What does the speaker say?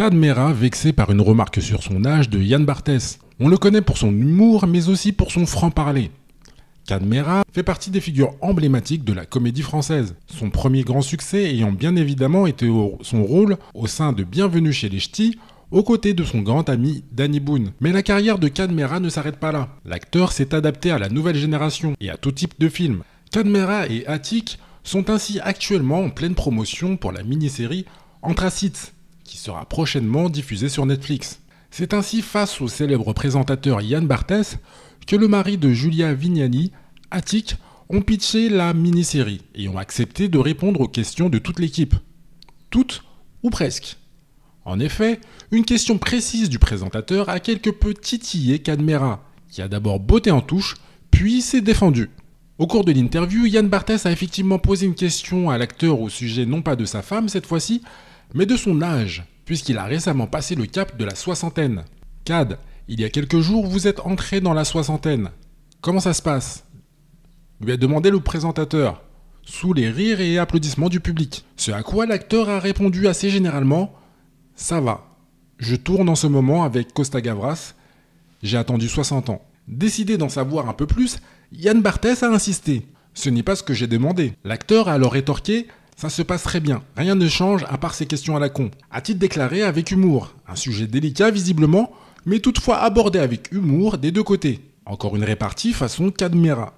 Cadmera vexé par une remarque sur son âge de Yann Barthès. On le connaît pour son humour, mais aussi pour son franc-parler. Cadmera fait partie des figures emblématiques de la comédie française, son premier grand succès ayant bien évidemment été son rôle au sein de Bienvenue chez les Ch'tis, aux côtés de son grand ami Danny Boone. Mais la carrière de Cadmera ne s'arrête pas là. L'acteur s'est adapté à la nouvelle génération et à tout type de films. Cadmera et Attic sont ainsi actuellement en pleine promotion pour la mini-série Anthracite, qui sera prochainement diffusé sur Netflix. C'est ainsi face au célèbre présentateur Yann Barthès que le mari de Julia Vignani, Attic, ont pitché la mini-série et ont accepté de répondre aux questions de toute l'équipe. Toutes ou presque. En effet, une question précise du présentateur a quelque peu titillé Cadmera, qui a d'abord botté en touche, puis s'est défendu. Au cours de l'interview, Yann Barthès a effectivement posé une question à l'acteur au sujet non pas de sa femme cette fois-ci, mais de son âge, puisqu'il a récemment passé le cap de la soixantaine. Cad, il y a quelques jours, vous êtes entré dans la soixantaine. Comment ça se passe lui a demandé le présentateur, sous les rires et applaudissements du public. Ce à quoi l'acteur a répondu assez généralement Ça va. Je tourne en ce moment avec Costa Gavras. J'ai attendu 60 ans. Décidé d'en savoir un peu plus, Yann Barthès a insisté. Ce n'est pas ce que j'ai demandé. L'acteur a alors rétorqué ça se passe très bien, rien ne change à part ces questions à la con. A-t-il déclaré avec humour Un sujet délicat visiblement, mais toutefois abordé avec humour des deux côtés. Encore une répartie façon Cadmera.